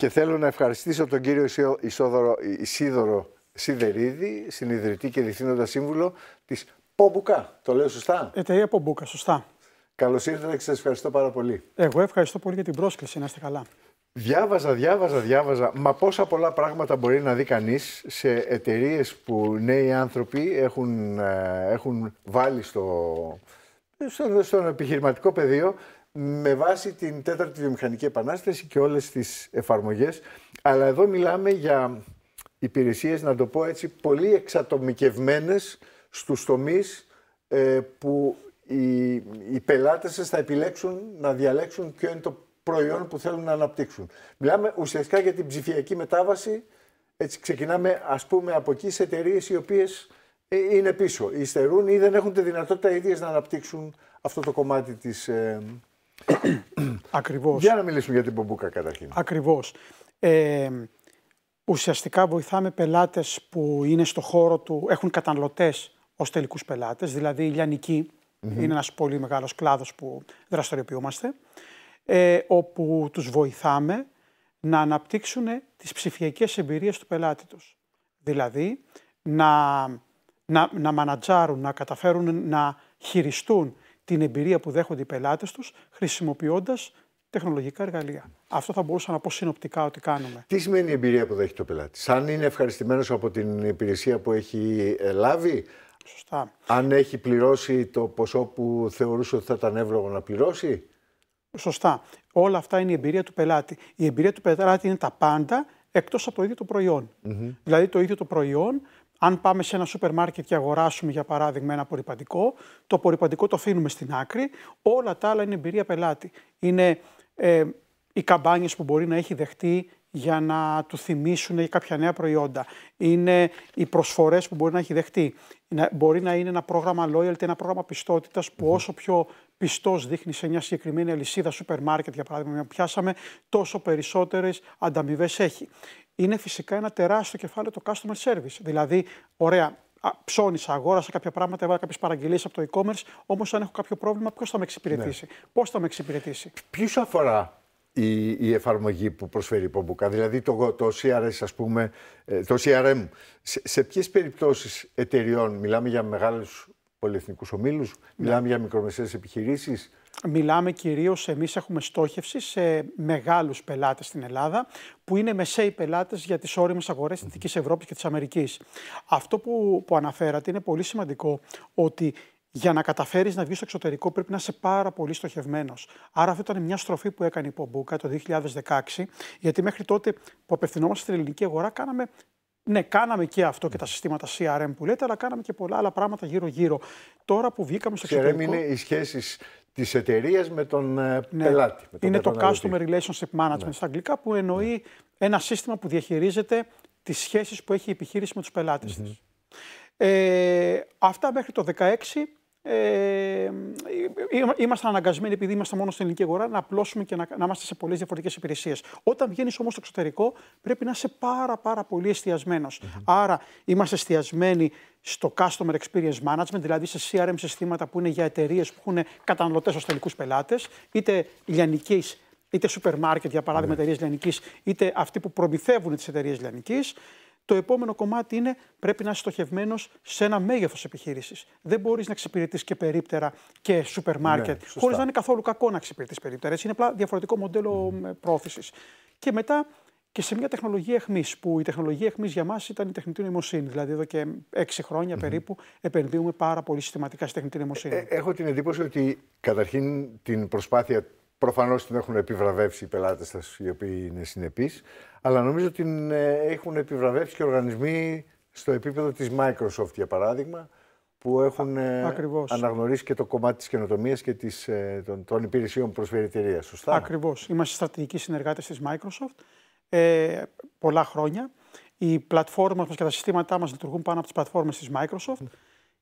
Και θέλω να ευχαριστήσω τον κύριο Ισόδωρο, Ισίδωρο Σιδερίδη, συνειδητή και διευθύνοντα σύμβουλο της Πομπουκά. Το λέω σωστά. Εταιρεία Πομπουκά, σωστά. Καλώς ήρθατε και σας ευχαριστώ πάρα πολύ. Εγώ ευχαριστώ πολύ για την πρόσκληση. Να είστε καλά. Διάβαζα, διάβαζα, διάβαζα. Μα πόσα πολλά πράγματα μπορεί να δει κανείς σε εταιρείες που νέοι άνθρωποι έχουν, ε, έχουν βάλει στο, επιχειρηματικό πεδίο με βάση την τέταρτη βιομηχανική επανάσταση και όλες τις εφαρμογές. Αλλά εδώ μιλάμε για υπηρεσίες, να το πω έτσι, πολύ εξατομικευμένες στους τομείς ε, που οι, οι πελάτες σας θα επιλέξουν να διαλέξουν ποιο είναι το προϊόν που θέλουν να αναπτύξουν. Μιλάμε ουσιαστικά για την ψηφιακή μετάβαση. Έτσι ξεκινάμε ας πούμε από εκεί σε εταιρείες οι οποίες ε, είναι πίσω, Ιστερούν ή δεν έχουν τη δυνατότητα ίδιες να αναπτύξουν αυτό το κομμάτι της, ε, Ακριβώς. Για να μιλήσουμε για την Μπομπούκα καταρχήν. Ακριβώς. Ε, ουσιαστικά βοηθάμε πελάτες που είναι στο χώρο του, έχουν καταναλωτές ως τελικούς πελάτες, δηλαδή η Λιανική Είναι ένας πολύ μεγάλος κλάδος που δραστηριοποιούμαστε. Ε, όπου τους βοηθάμε να αναπτύξουν τις ψηφιακές εμπειρίες του πελάτη τους. Δηλαδή, να, να, να μανατζάρουν, να καταφέρουν να χειριστούν την εμπειρία που δέχονται οι πελάτες τους χρησιμοποιώντας τεχνολογικά εργαλεία. Αυτό θα μπορούσα να πω συνοπτικά ότι κάνουμε. Τι σημαίνει η εμπειρία που δέχεται ο πελάτης, Αν είναι ευχαριστημένος από την υπηρεσία που έχει ε, λάβει, Σωστά. Αν έχει πληρώσει το ποσό που θεωρούσε ότι θα ήταν εύλογο να πληρώσει. Σωστά. Όλα αυτά είναι η εμπειρία του πελάτη. Η εμπειρία του πελάτη είναι τα πάντα εκτός από το ίδιο το προϊόν. Δηλαδή το ίδιο το προϊόν αν πάμε σε ένα σούπερ μάρκετ και αγοράσουμε, για παράδειγμα, ένα απορριπαντικό, το απορριπαντικό το αφήνουμε στην άκρη. Όλα τα άλλα είναι εμπειρία πελάτη. Είναι ε, οι καμπάνιες που μπορεί να έχει δεχτεί για να του θυμίσουν κάποια νέα προϊόντα. Είναι οι προσφορές που μπορεί να έχει δεχτεί. Μπορεί να είναι ένα πρόγραμμα loyalty, ένα πρόγραμμα πιστότητας που όσο πιο πιστός δείχνει σε μια συγκεκριμένη αλυσίδα σούπερ μάρκετ, για παράδειγμα, που πιάσαμε, τόσο περισσότερες ανταμοιβές έχει είναι φυσικά ένα τεράστιο κεφάλαιο το customer service. Δηλαδή, ωραία, ψώνεις αγόρασα κάποια πράγματα, έβαλα κάποιες παραγγελίες από το e-commerce. Όμως, αν έχω κάποιο πρόβλημα, ποιος θα με εξυπηρετήσει, ναι. πώς θα με εξυπηρετήσει. ποιος αφορά η, η, εφαρμογή που προσφέρει η Πομπουκά, δηλαδή το, το CRS, ας πούμε, ε, το CRM, σε, σε ποιες περιπτώσεις εταιριών, μιλάμε για μεγάλους πολυεθνικούς ομίλους, ναι. μιλάμε για μικρομεσαίες επιχειρήσεις. Μιλάμε κυρίως, εμείς έχουμε στόχευση σε μεγάλους πελάτες στην Ελλάδα, που είναι μεσαίοι πελάτες για τις όριμες αγορές της Δυτικής Ευρώπης και της Αμερικής. Αυτό που, που αναφέρατε είναι πολύ σημαντικό ότι για να καταφέρεις να βγεις στο εξωτερικό πρέπει να είσαι πάρα πολύ στοχευμένος. Άρα, αυτή ήταν μια στροφή που έκανε η Πομπούκα το 2016, γιατί μέχρι τότε που απευθυνόμαστε στην ελληνική αγορά, κάναμε ναι, κάναμε και αυτό και τα συστήματα CRM που λέτε, αλλά κάναμε και πολλά άλλα πράγματα γύρω-γύρω. Τώρα που βγήκαμε στο εξωτερικό. CRM είναι οι σχέσεις της εταιρείας με τον ε, ναι. πελάτη. είναι το Customer Relationship Management ναι. στα αγγλικά, που εννοεί ναι. ένα σύστημα που διαχειρίζεται τις σχέσεις που έχει η επιχείρηση με τους πελάτες της. Ε, αυτά μέχρι το 2016 ε, ήμασταν ε, ε, αναγκασμένοι, επειδή είμαστε μόνο στην ελληνική αγορά, να απλώσουμε και να, να είμαστε σε πολλές διαφορετικές υπηρεσίες. Όταν βγαίνεις όμως στο εξωτερικό, πρέπει να είσαι πάρα, πάρα πολύ Άρα, είμαστε εστιασμένοι στο customer experience management, δηλαδή σε CRM συστήματα που είναι για εταιρείες που έχουν καταναλωτές ως τελικούς πελάτες, είτε λιανικής είτε σούπερ μάρκετ, για παράδειγμα, mm. Ναι. εταιρείες λιανικής, είτε αυτοί που προμηθεύουν τις εταιρείες λιανικής. Το επόμενο κομμάτι είναι πρέπει να είσαι στοχευμένος σε ένα μέγεθος επιχείρησης. Δεν μπορείς να εξυπηρετείς και περίπτερα και σούπερ μάρκετ. Ναι, Χωρίς να είναι καθόλου κακό να εξυπηρετείς περίπτερα. Έτσι είναι απλά διαφορετικό μοντέλο mm. πρόθεσης. Και μετά και σε μια τεχνολογία εχμής, που η τεχνολογία εχμής για μας ήταν η τεχνητή νοημοσύνη. Δηλαδή, εδώ και έξι περίπου επενδύουμε πάρα πολύ συστηματικά στη τεχνητή νοημοσύνη. Ε, ε έχω την εντύπωση ότι καταρχήν την προσπάθεια Προφανώς την έχουν επιβραβεύσει οι πελάτες σας, οι οποίοι είναι συνεπείς, αλλά νομίζω την ε, έχουν επιβραβεύσει και οργανισμοί στο επίπεδο της Microsoft, για παράδειγμα, που έχουν ε, αναγνωρίσει και το κομμάτι της καινοτομίας και της, ε, των, υπηρεσιών προ προσφέρει Σωστά. Ακριβώς. Είμαστε στρατηγικοί συνεργάτες της Microsoft ε, πολλά χρόνια. Οι πλατφόρμα μας και τα συστήματά μας λειτουργούν πάνω από τις πλατφόρμες της Microsoft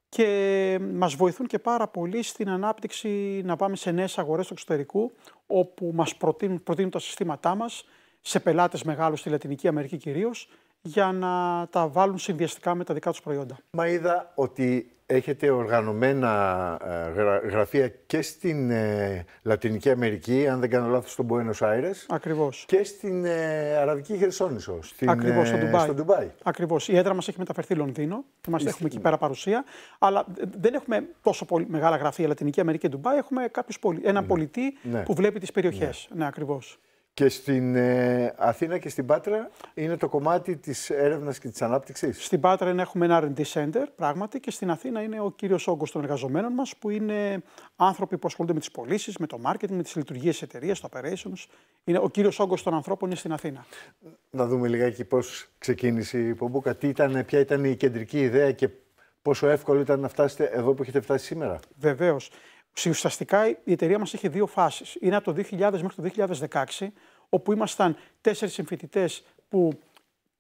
και μας βοηθούν και πάρα πολύ στην ανάπτυξη να πάμε σε νέες αγορές του εξωτερικού όπου μας προτείνουν, τα συστήματά μας σε πελάτες μεγάλους στη Λατινική Αμερική κυρίως για να τα βάλουν συνδυαστικά με τα δικά τους προϊόντα. Μα είδα ότι έχετε οργανωμένα ε, γραφεία και στην ε, Λατινική Αμερική, αν δεν κάνω λάθος, στον Buenos Aires. Ακριβώς. Και στην ε, Αραβική Χερσόνησο, στην, Ακριβώς, στο, Ντουμπάι. στο Ακριβώς. Η έδρα μας έχει μεταφερθεί Λονδίνο, είμαστε, έχουμε εκεί πέρα παρουσία, αλλά δεν έχουμε τόσο πολύ, μεγάλα γραφεία Λατινική Αμερική και Ντουμπάι, έχουμε έναν ένα ναι. πολιτή ναι. που βλέπει τις περιοχές. Ναι, ναι ακριβώς. Και στην ε, Αθήνα και στην Πάτρα είναι το κομμάτι της έρευνας και της ανάπτυξης. Στην Πάτρα έχουμε ένα RD Center, πράγματι, και στην Αθήνα είναι ο κύριος όγκος των εργαζομένων μας, που είναι άνθρωποι που ασχολούνται με τις πωλήσεις, με το marketing, με τις λειτουργίες της εταιρείας, το operations. Είναι ο κύριος όγκος των ανθρώπων είναι στην Αθήνα. Να δούμε λιγάκι πώς ξεκίνησε η Πομπούκα, τι ήταν, ποια ήταν η κεντρική ιδέα και πόσο εύκολο ήταν να φτάσετε εδώ που έχετε φτάσει σήμερα. Βεβαίως. Ουσιαστικά η εταιρεία μας έχει δύο φάσεις. Είναι από το 2000 μέχρι το 2016, όπου ήμασταν τέσσερις συμφοιτητές που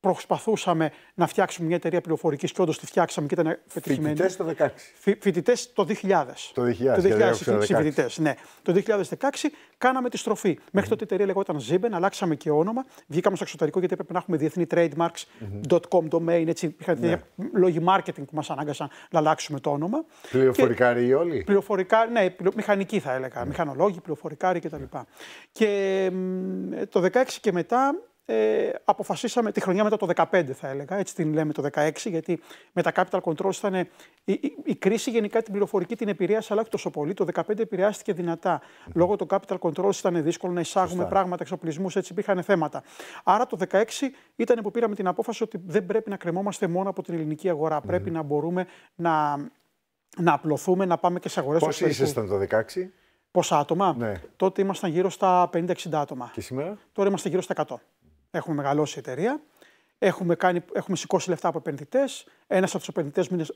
προσπαθούσαμε να φτιάξουμε μια εταιρεία πληροφορικής και όντως τη φτιάξαμε και ήταν πετυχημένη. Φοιτητές το 2016. φοιτητές το 2000. Το 2000. Το 2000 φοιτητέ. Ναι. Το 2016 κάναμε τη στροφη Μέχρι τότε η εταιρεία λεγόταν Ziben, αλλάξαμε και όνομα. Βγήκαμε στο εξωτερικό γιατί έπρεπε να έχουμε διεθνή trademarks.com domain. Έτσι, είχαν ναι. λόγοι marketing που μας ανάγκασαν να αλλάξουμε το όνομα. Πληροφορικάροι και... όλοι. Πληροφορικά, ναι, μηχανικοί θα ελεγα ναι. Μηχανολόγοι, πληροφορικά, κτλ. Και, και το 2016 και μετά ε, αποφασίσαμε τη χρονιά μετά το 2015 θα έλεγα, έτσι την λέμε το 2016, γιατί με τα capital controls ήταν η, κρίση γενικά την πληροφορική την επηρέασε αλλά όχι τόσο πολύ, το 2015 επηρεάστηκε δυνατά. Λόγω των capital controls ήταν δύσκολο να εισάγουμε πράγματα, εξοπλισμούς. έτσι υπήρχαν θέματα. Άρα το 2016 ήταν που πήραμε την απόφαση ότι δεν πρέπει να κρεμόμαστε μόνο από την ελληνική πρέπει να μπορούμε να, να απλωθούμε, να πάμε και σε αγορές. Πόσοι ήσασταν το 2016? Πόσα άτομα. Ναι. Τότε ήμασταν γύρω στα 50-60 άτομα. Και σήμερα? Τώρα είμαστε γύρω στα 100. Έχουμε μεγαλώσει η εταιρεία. Έχουμε, κάνει, έχουμε σηκώσει λεφτά από επενδυτές. Ένας από τους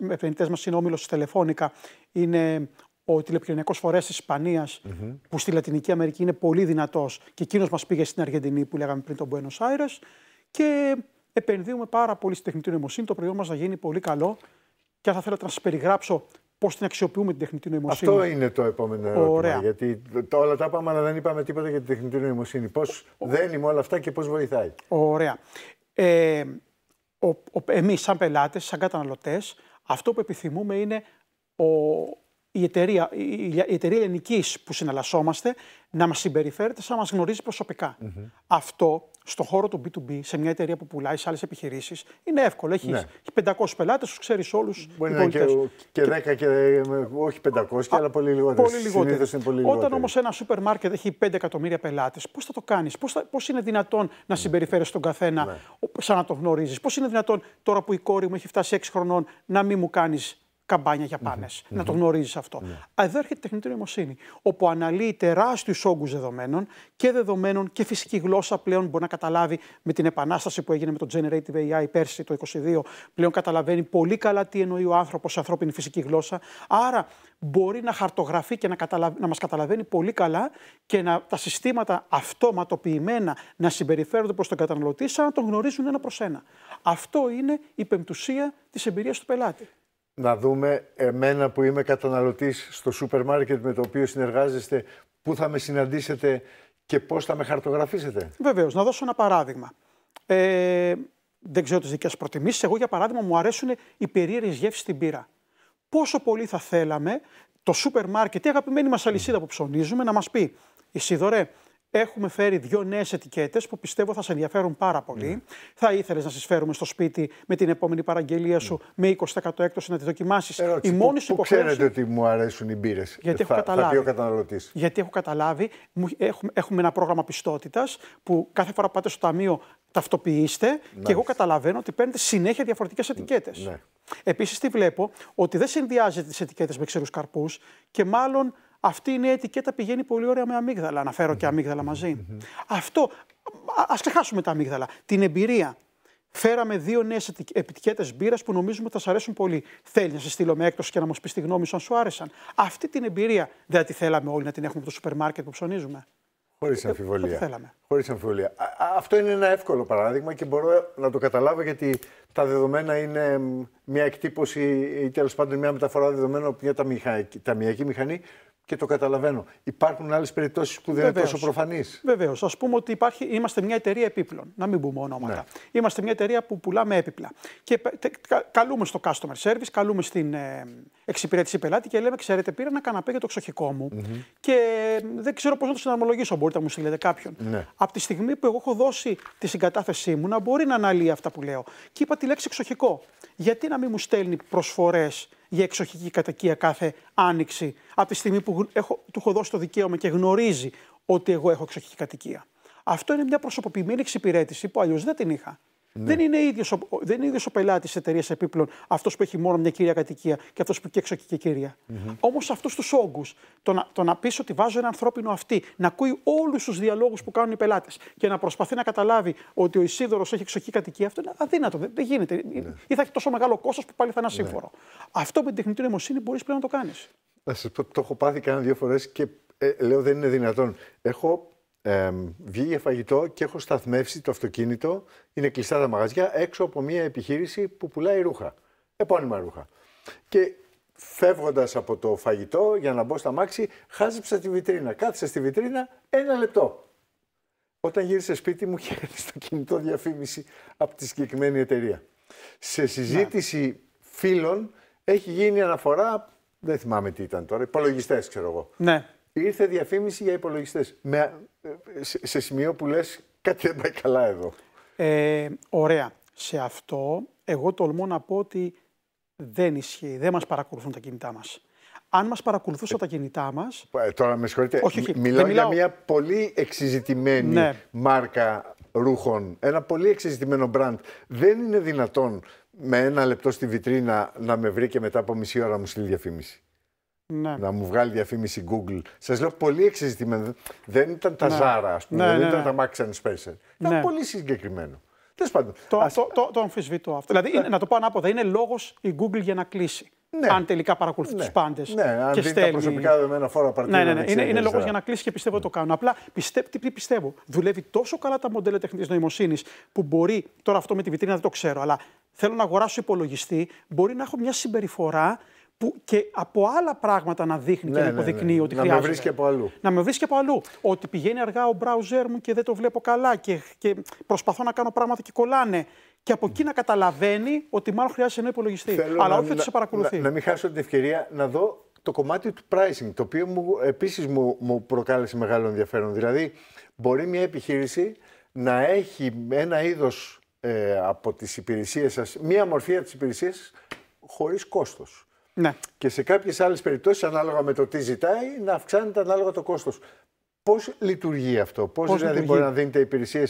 επενδυτέ μας είναι ο όμιλος τη Τελεφώνικα, είναι ο τηλεπικοινωνιακός φορέας της ισπανια που στη Λατινική Αμερική είναι πολύ δυνατός και εκείνος μας πήγε στην Αργεντινή που λέγαμε πριν τον Buenos Aires. Και επενδύουμε πάρα πολύ στην τεχνητή νοημοσύνη, το προϊόν μας να γίνει πολύ καλό. Και αν θα θέλω να σας περιγράψω πώς την αξιοποιούμε την τεχνητή νοημοσύνη. Αυτό είναι το επόμενο ερώτημα. Ωραία. Γιατί όλα τα πάμε, αλλά δεν είπαμε τίποτα για την τεχνητή νοημοσύνη. Πώς δένει με όλα αυτά και πώς βοηθάει. Ωραία. Ε, Εμείς, σαν πελάτες, σαν καταναλωτές, αυτό που επιθυμούμε είναι ο, η εταιρεία, η εταιρεία ελληνικής που συναλλασσόμαστε να μας συμπεριφέρεται σαν να μας γνωρίζει προσωπικά. Αυτό στον χώρο του B2B, σε μια εταιρεία που πουλάει σε άλλες επιχειρήσεις, είναι εύκολο. Έχεις ναι. 500 πελάτες, τους ξέρεις όλους. Μπορεί να είναι και, και 10 και ε, όχι 500, αλλά πολύ λιγότερο. Πολύ λιγότερο. Όταν όμως ένα σούπερ μάρκετ έχει 5 εκατομμύρια πελάτες, πώς θα το κάνεις, πώς είναι δυνατόν να ναι. συμπεριφέρει τον καθένα ναι. σαν να τον γνωρίζεις, πώς είναι δυνατόν τώρα που η κόρη μου έχει φτάσει 6 χρονών να μην μου κάνεις καμπάνια για πανε Να το γνωρίζεις αυτό. Ναι. Εδώ έρχεται η τεχνητή νοημοσύνη, όπου αναλύει τεράστιους όγκους δεδομένων και δεδομένων και φυσική γλώσσα πλέον μπορεί να καταλάβει με την επανάσταση που έγινε με το Generative AI πέρσι το 2022. Πλέον καταλαβαίνει πολύ καλά τι εννοεί ο άνθρωπος σε ανθρώπινη φυσική γλώσσα. Άρα μπορεί να χαρτογραφεί και να, καταλαβ... να μας καταλαβαίνει πολύ καλά και να... τα συστήματα αυτοματοποιημένα να συμπεριφέρονται προς τον καταναλωτή σαν να τον γνωρίζουν ένα προς ένα. Αυτό είναι η πεμπτουσία της εμπειρίας του πελάτη να δούμε εμένα που είμαι καταναλωτής στο σούπερ μάρκετ με το οποίο συνεργάζεστε, πού θα με συναντήσετε και πώς θα με χαρτογραφήσετε. Βεβαίως, να δώσω ένα παράδειγμα. Ε, δεν ξέρω τις δικές προτιμήσεις. Εγώ, για παράδειγμα, μου αρέσουν οι περίεργες γεύσεις στην πύρα. Πόσο πολύ θα θέλαμε το σούπερ μάρκετ, η αγαπημένη μας αλυσίδα που ψωνίζουμε, να μας πει: «Ισίδωρε, Έχουμε φέρει δύο νέες ετικέτες που πιστεύω θα σε ενδιαφέρουν πάρα πολύ. Ναι. Θα ήθελες να τι φέρουμε στο σπίτι με την επόμενη παραγγελία σου ναι. με 20% έκπτωση να τη δοκιμάσεις. Η μόνη σου υποχρέωση. Ξέρετε ότι μου αρέσουν οι μπύρες. Γιατί, θα, έχω θα πει ο Γιατί έχω καταλάβει. Έχουμε, έχουμε ένα πρόγραμμα πιστότητας που κάθε φορά πάτε στο ταμείο ταυτοποιήστε και εγώ καταλαβαίνω ότι παίρνετε συνέχεια διαφορετικές ετικέτες. Ναι. Επίσης, τι βλέπω, ότι δεν συνδυάζεται τις ετικέτες με ξερού καρπούς και μάλλον αυτή είναι η νέα ετικέτα πηγαίνει πολύ ωραία με αμύγδαλα. να φέρω και ναι. αμύγδαλα μαζί. Αυτό. Α ξεχάσουμε τα αμύγδαλα. Την εμπειρία. Φέραμε δύο νέες επιτικέτε μπύρα που νομίζουμε ότι θα σα αρέσουν πολύ. Θέλεις να σε στείλω με έκπτωση και να μας πεις τη γνώμη σου αν σου άρεσαν. Αυτή την εμπειρία δεν τη θέλαμε όλοι να την έχουμε από το σούπερ μάρκετ που ψωνίζουμε. Χωρίς αμφιβολία. Χωρίς αμφιβολία. αυτό είναι ένα εύκολο παράδειγμα και μπορώ να το καταλάβω γιατί τα δεδομένα είναι μια εκτύπωση ή τέλος πάντων μια μεταφορά δεδομένων από μια ταμιακή μηχανή και το καταλαβαίνω. Υπάρχουν άλλες περιπτώσεις που δεν Βεβαίως. είναι τόσο προφανή. Βεβαίως. Ας πούμε ότι υπάρχει, είμαστε μια εταιρεία επίπλων. Να μην πούμε ονόματα. Ναι. Είμαστε μια εταιρεία που πουλάμε έπιπλα. Και καλούμε στο customer service, καλούμε στην ε, εξυπηρέτηση πελάτη και λέμε: Ξέρετε, πήρα ένα καναπέ για το εξοχικό μου και δεν ξέρω πώς να το συναρμολογήσω. Μπορείτε να μου στείλετε κάποιον. Ναι. Από τη στιγμή που εγώ έχω δώσει τη συγκατάθεσή μου, να μπορεί να αναλύει αυτά που λέω. Και είπα τη λέξη εξοχικό. Γιατί να μην μου στέλνει προσφορές για εξοχική κατοικία κάθε άνοιξη, από τη στιγμή που έχω, του έχω δώσει το δικαίωμα και γνωρίζει ότι εγώ έχω εξοχική κατοικία. Αυτό είναι μια προσωποποιημένη εξυπηρέτηση που αλλιώς δεν την είχα. Ναι. Δεν είναι ίδιος ο, ο πελάτης της εταιρείας επίπλων αυτός που έχει μόνο μια κύρια κατοικία και αυτός που και έξω και κυρια mm-hmm. Όμως αυτούς τους όγκους, το να, το να πεις ότι βάζω ένα ανθρώπινο αυτή, να ακούει όλους τους διαλόγους που κάνουν οι πελάτες και να προσπαθεί να καταλάβει ότι ο Ισίδωρος έχει εξοχή κατοικία, αυτό είναι αδύνατο. Δεν, δεν γίνεται. Ναι. Ή θα έχει τόσο μεγάλο κόστος που πάλι θα είναι ναι. ασύμφορο. Ναι. Αυτό με την τεχνητή νοημοσύνη μπορείς πλέον να το κάνεις. Να σας πω, το έχω πάθει δύο φορές και ε, λέω δεν είναι δυνατόν. Έχω ε, βγήκε φαγητό και έχω σταθμεύσει το αυτοκίνητο, είναι κλειστά τα μαγαζιά, έξω από μια επιχείρηση που πουλάει ρούχα. Επώνυμα ρούχα. Και φεύγοντας από το φαγητό για να μπω στα μάξι, χάζεψα τη βιτρίνα. Κάθισα στη βιτρίνα ένα λεπτό. Όταν γύρισε σπίτι μου, είχε στο κινητό διαφήμιση από τη συγκεκριμένη εταιρεία. Σε συζήτηση ναι. φίλων έχει γίνει αναφορά. Δεν θυμάμαι τι ήταν τώρα. Υπολογιστές, ξέρω εγώ. Ναι. Ήρθε διαφήμιση για υπολογιστές. Ε, σε, σε σημείο που λες, κάτι δεν πάει καλά εδώ. Ε, ωραία. Σε αυτό, εγώ τολμώ να πω ότι δεν ισχύει. Δεν μας παρακολουθούν τα κινητά μας. Αν μας παρακολουθούσαν τα κινητά μας. Ε, τώρα με συγχωρείτε. Όχι, για μια πολύ εξειζητημένη ναι. μάρκα ρούχων. Ένα πολύ εξειζητημένο μπραντ. Δεν είναι δυνατόν με ένα λεπτό στη βιτρίνα να με βρει και μετά από μισή ώρα μου στείλει διαφήμιση ναι. να μου βγάλει διαφήμιση Google. Σας λέω πολύ εξειδικευμένο. Δεν ήταν τα ναι. Ζάρα, ας πούμε, ναι, δεν ναι, ήταν ναι. τα Max and Spencer. Ήταν ναι. πολύ συγκεκριμένο. Τέλος πάντων. Το, ας... το, το, το αμφισβητώ αυτό. Δηλαδή, είναι, να το πω ανάποδα, είναι λόγος η Google για να κλείσει. Ναι. Αν τελικά παρακολουθεί ναι. τους πάντες. Ναι, αν και στέλνει... τα προσωπικά δεδομένα φόρα παρακολουθεί. Ναι, ναι, ναι. Είναι, είναι λόγος για να κλείσει και πιστεύω ότι το κάνω. Απλά πιστε, τι πιστεύω. Δουλεύει τόσο καλά τα μοντέλα τεχνητής νοημοσύνης που μπορεί. Τώρα αυτό με τη βιτρίνα δεν το ξέρω, αλλά θέλω να αγοράσω υπολογιστή. Μπορεί να έχω μια συμπεριφορά που και από άλλα πράγματα να δείχνει ναι, και να ναι, ναι. υποδεικνύει ναι, ότι χρειάζεται. Να με βρίσκει από αλλού. Να με βρίσκει από αλλού. Ότι πηγαίνει αργά ο μπράουζερ μου και δεν το βλέπω καλά και, και προσπαθώ να κάνω πράγματα και κολλάνε. Και από εκεί να καταλαβαίνει ότι μάλλον χρειάζεται ένα υπολογιστή. Θέλω Αλλά όχι ότι σε παρακολουθεί. Να, να μην χάσω την ευκαιρία να δω το κομμάτι του pricing, το οποίο μου, επίσης μου, μου προκάλεσε μεγάλο ενδιαφέρον. Δηλαδή, μπορεί μια επιχείρηση να έχει ένα είδος ε, από τις υπηρεσίες σας, μια μορφή από τις υπηρεσίες σα, χωρί ναι. Και σε κάποιες άλλες περιπτώσεις, ανάλογα με το τι ζητάει, να αυξάνεται ανάλογα το κόστος. Πώς λειτουργεί αυτό, Πώς δηλαδή μπορεί να δίνετε υπηρεσίες,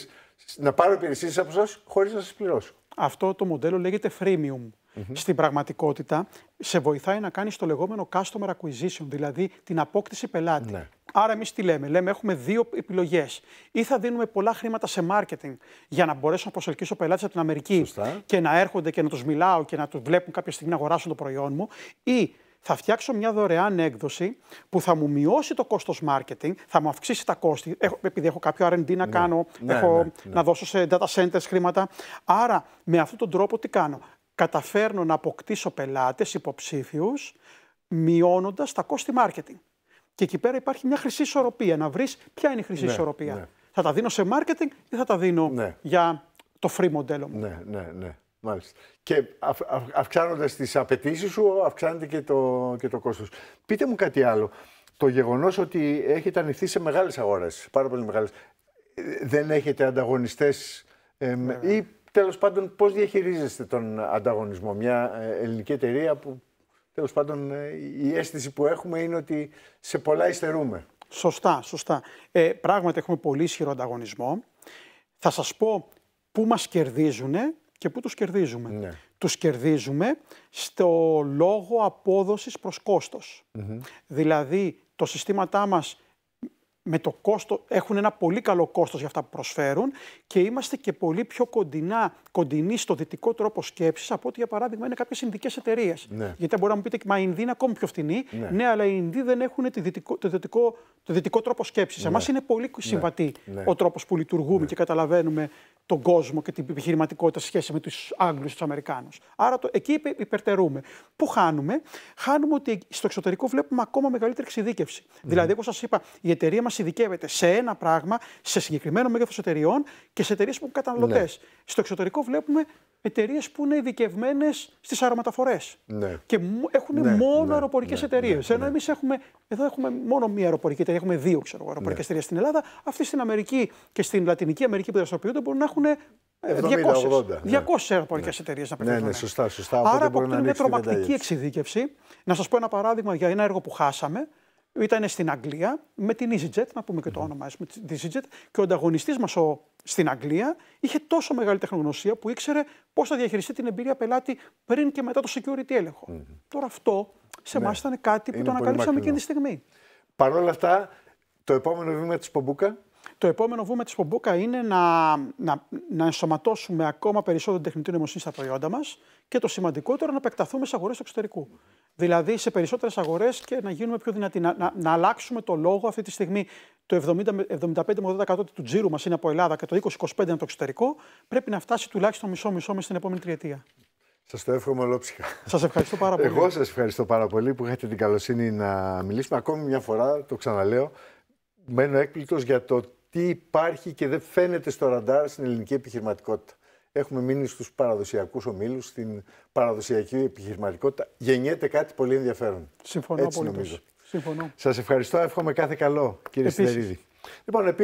να πάρω υπηρεσίες από εσάς χωρίς να σας πληρώσω. Αυτό το μοντέλο λέγεται freemium hmm Στην πραγματικότητα, σε βοηθάει να κάνεις το λεγόμενο customer acquisition, δηλαδή την απόκτηση πελάτη. Ναι. Άρα, εμείς τι λέμε, λέμε έχουμε δύο επιλογές. Ή θα δίνουμε πολλά χρήματα σε marketing για να μπορέσω να προσελκύσω πελάτες από την Αμερική και να έρχονται και να τους μιλάω και να τους βλέπουν κάποια στιγμή να αγοράσουν το προϊόν μου. Ή θα φτιάξω μια δωρεάν έκδοση που θα μου μειώσει το κόστος marketing, θα μου αυξήσει τα κόστη, έχω, επειδή έχω κάποιο R&D να ναι. κάνω, ναι, έχω να δώσω σε data centers χρήματα. Άρα με αυτόν τον τρόπο τι κάνω καταφέρνω να αποκτήσω πελάτες, υποψήφιους, μειώνοντας τα κόστη marketing. Και εκεί πέρα υπάρχει μια χρυσή ισορροπία, να βρεις ποια είναι η χρυσή ναι, ισορροπία. Ναι. Θα τα δίνω σε marketing ή θα τα δίνω ναι. για το free μοντέλο μου. Ναι, ναι, ναι. Μάλιστα. Και αυ, αυ, αυξάνοντας τις απαιτήσεις σου, αυξάνεται και το, και το κόστος. Πείτε μου κάτι άλλο. Το γεγονός ότι έχετε ανοιχθεί σε μεγάλες αγορές, πάρα πολύ μεγάλες, ε, δεν έχετε ανταγωνιστές ε, ή Τέλος πάντων, πώς διαχειρίζεστε τον ανταγωνισμό, μια ε, ελληνική εταιρεία που τέλος πάντων ε, η αίσθηση που έχουμε είναι ότι σε πολλά ειστερούμε. Σωστά, σωστά. Ε, πράγματι, έχουμε πολύ ισχυρό ανταγωνισμό. Θα σας πω πού μας κερδίζουν και πού τους κερδίζουμε. Ναι. Τους κερδίζουμε στο λόγο απόδοσης προς κόστος. Δηλαδή, το συστήματά μας με το κόστο, έχουν ένα πολύ καλό κόστος για αυτά που προσφέρουν και είμαστε και πολύ πιο κοντινά, κοντινοί στο δυτικό τρόπο σκέψης από ότι για παράδειγμα είναι κάποιες Ινδικές εταιρείες. Ναι. Γιατί μπορεί να μου πείτε, μα οι Ινδοί είναι ακόμη πιο φθηνοί. Ναι. ναι, αλλά οι Ινδοί δεν έχουν τη δυτικό, το, δυτικό, το δυτικό τρόπο σκέψης. Ναι. Εμάς είναι πολύ ναι. συμβατή ο τρόπος που λειτουργούμε και καταλαβαίνουμε τον κόσμο και την επιχειρηματικότητα σε σχέση με τους Άγγλους και τους Αμερικάνους. Άρα το, εκεί υπερτερούμε. Πού χάνουμε, χάνουμε ότι στο εξωτερικό βλέπουμε ακόμα μεγαλύτερη εξειδίκευση. Δηλαδή, όπως σας είπα, η εταιρεία μας ειδικεύεται σε ένα πράγμα, σε συγκεκριμένο μέγεθος εταιριών και σε εταιρείες που έχουν καταναλωτές. Ναι. Στο εξωτερικό βλέπουμε εταιρείες που είναι ειδικευμένες στις αερομεταφορέ. Ναι. Και έχουν ναι, μόνο ναι, αεροπορικές ναι, εταιρείες. Ναι, Ενώ ναι. εμείς έχουμε, εδώ έχουμε μόνο μία αεροπορική εταιρεία, έχουμε δύο ξέρω, αεροπορικέ εταιρείες στην Ελλάδα. αυτή στην Αμερική και στην Λατινική Αμερική που δραστηριοποιούνται μπορούν να έχουν 200, 200 αεροπορικές εταιρείες να πετύχουν. Ναι, ναι, σωστά, σωστά. Άρα αποκτούν μια τρομακτική εξειδίκευση. Να σας πω ένα παράδειγμα για ένα έργο που χάσαμε ήταν στην Αγγλία με την EasyJet, να πούμε και το όνομα με EasyJet, και ο ανταγωνιστής μας στην Αγγλία είχε τόσο μεγάλη τεχνογνωσία που ήξερε πώς θα διαχειριστεί την εμπειρία πελάτη πριν και μετά το security έλεγχο. Τώρα αυτό σε εμά ναι. ήταν κάτι που το ανακαλύψαμε εκείνη τη στιγμή. Παρ' όλα αυτά, το επόμενο βήμα της Πομπούκα το επόμενο βήμα της Πομπούκα είναι να, να, να ενσωματώσουμε ακόμα περισσότερο τεχνητή νοημοσύνη στα προϊόντα μας και το σημαντικότερο να επεκταθούμε σε αγορέ του εξωτερικού δηλαδή σε περισσότερες αγορές και να γίνουμε πιο δυνατοί, να, να, αλλάξουμε το λόγο αυτή τη στιγμή το 75-80% του τζίρου μας είναι από Ελλάδα και το 20-25% είναι το εξωτερικό, πρέπει να φτάσει τουλάχιστον μισό-μισό με στην επόμενη τριετία. Σας το εύχομαι ολόψυχα. Σας ευχαριστώ πάρα πολύ. Εγώ σας ευχαριστώ πάρα πολύ που είχατε την καλοσύνη να μιλήσουμε. Ακόμη μια φορά, το ξαναλέω, μένω έκπληκτος για το τι υπάρχει και δεν φαίνεται στο ραντάρ στην ελληνική επιχειρηματικότητα. Έχουμε μείνει στους παραδοσιακούς ομίλους, στην παραδοσιακή επιχειρηματικότητα. Γεννιέται κάτι πολύ ενδιαφέρον. Συμφωνώ πολύ. Σας ευχαριστώ. Εύχομαι κάθε καλό, κύριε Σιδερίδη. Λοιπόν,